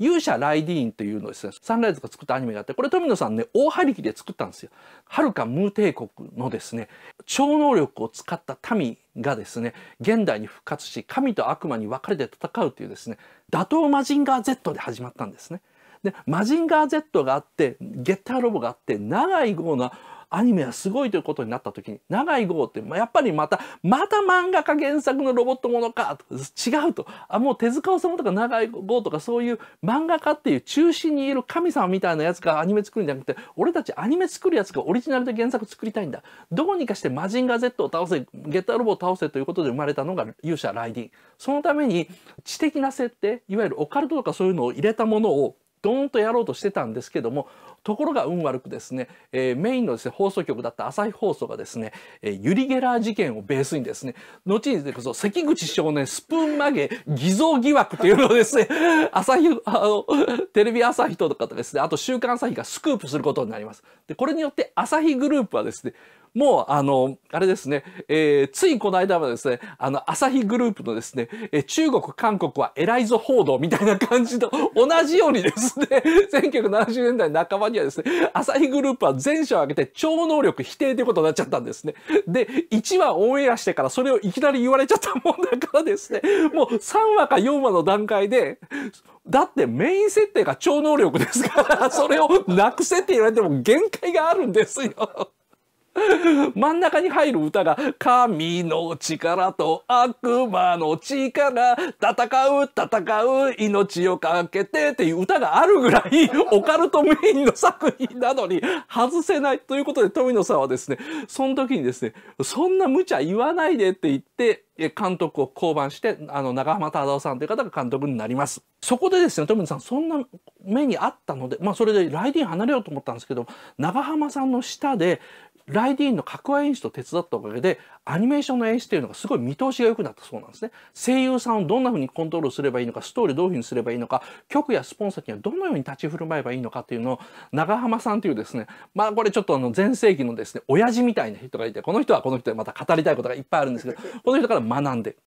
勇者ライディーンというのですね、サンライズが作ったアニメがあって、これ富野さんね、大張り切りで作ったんですよ。はるかムー帝国のですね、超能力を使った民がですね、現代に復活し、神と悪魔に分かれて戦うというですね、打倒マジンガー Z で始まったんですね。で、マジンガー Z があって、ゲッターロボがあって、長い号のアニメはすごいということになった時に長い号ってやっぱりまたまた漫画家原作のロボットものかと違うとあもう手塚治虫とか長い号とかそういう漫画家っていう中心にいる神様みたいなやつがアニメ作るんじゃなくて俺たちアニメ作るやつがオリジナルで原作作りたいんだどうにかしてマジンガー Z を倒せゲッターロボを倒せということで生まれたのが勇者ライディンそのために知的な設定いわゆるオカルトとかそういうのを入れたものをドーンとやろうとしてたんですけどもところが運悪くですね、えー、メインのですね放送局だった朝日放送がですね、えー、ユリ・ゲラー事件をベースにですね後にこそ関口少年スプーン曲げ偽造疑惑というのをですね 朝日あのテレビ朝日とかとですねあと「週刊朝日」がスクープすることになります。でこれによって朝日グループはですねもう、あの、あれですね、えー、ついこの間はでですね、あの、朝日グループのですね、えー、中国、韓国は偉いぞ報道みたいな感じと同じようにですね、1970年代半ばにはですね、朝日グループは全社を挙げて超能力否定ということになっちゃったんですね。で、1話オンエアしてからそれをいきなり言われちゃったもんだからですね、もう3話か4話の段階で、だってメイン設定が超能力ですから、それをなくせって言われても限界があるんですよ。真ん中に入る歌が「神の力と悪魔の力戦う戦う命をかけて」っていう歌があるぐらいオカルトメインの作品なのに外せないということで富野さんはですねその時にですね「そんな無茶言わないで」って言って監督を降板して、あの、長浜忠夫さんという方が監督になります。そこでですね、富野さん、そんな目にあったので、まあ、それでライディン離れようと思ったんですけど、長浜さんの下で、ライディーンの格話演出と手伝ったおかげで、アニメーションの演出というのがすごい見通しが良くなったそうなんですね。声優さんをどんな風にコントロールすればいいのか、ストーリーどういう風にすればいいのか、局やスポンサーにはどのように立ち振る舞えばいいのかっていうのを、長浜さんというですね、まあこれちょっとあの前世紀のですね、親父みたいな人がいて、この人はこの人でまた語りたいことがいっぱいあるんですけど、この人から学んで、